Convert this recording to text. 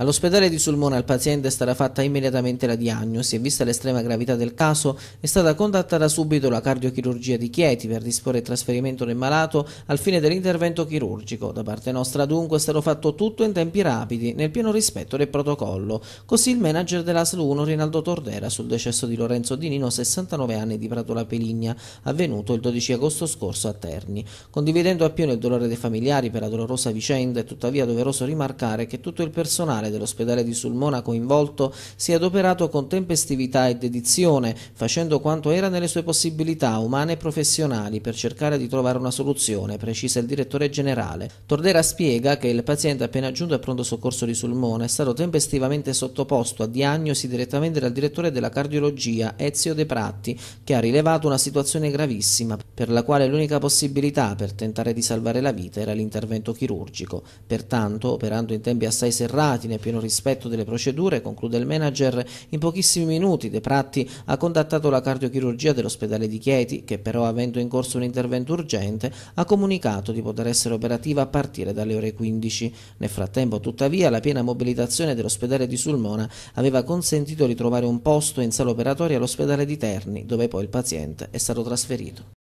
All'ospedale di Sulmona al paziente è stata fatta immediatamente la diagnosi e vista l'estrema gravità del caso è stata contattata subito la cardiochirurgia di Chieti per disporre il trasferimento del malato al fine dell'intervento chirurgico. Da parte nostra dunque è stato fatto tutto in tempi rapidi nel pieno rispetto del protocollo. Così il manager della dell'ASL 1 Rinaldo Tordera sul decesso di Lorenzo Dinino, 69 anni di Pratola Peligna, avvenuto il 12 agosto scorso a Terni. Condividendo appieno il dolore dei familiari per la dolorosa vicenda è tuttavia doveroso rimarcare che tutto il personale personale dell'ospedale di Sulmona coinvolto si è adoperato con tempestività e dedizione, facendo quanto era nelle sue possibilità umane e professionali per cercare di trovare una soluzione, precisa il direttore generale. Tordera spiega che il paziente appena giunto al pronto soccorso di Sulmona è stato tempestivamente sottoposto a diagnosi direttamente dal direttore della cardiologia Ezio De Pratti, che ha rilevato una situazione gravissima, per la quale l'unica possibilità per tentare di salvare la vita era l'intervento chirurgico. Pertanto, operando in tempi assai serrati nei pieno rispetto delle procedure, conclude il manager, in pochissimi minuti De Pratti ha contattato la cardiochirurgia dell'ospedale di Chieti, che però avendo in corso un intervento urgente ha comunicato di poter essere operativa a partire dalle ore 15. Nel frattempo, tuttavia, la piena mobilitazione dell'ospedale di Sulmona aveva consentito di trovare un posto in sala operatoria all'ospedale di Terni, dove poi il paziente è stato trasferito.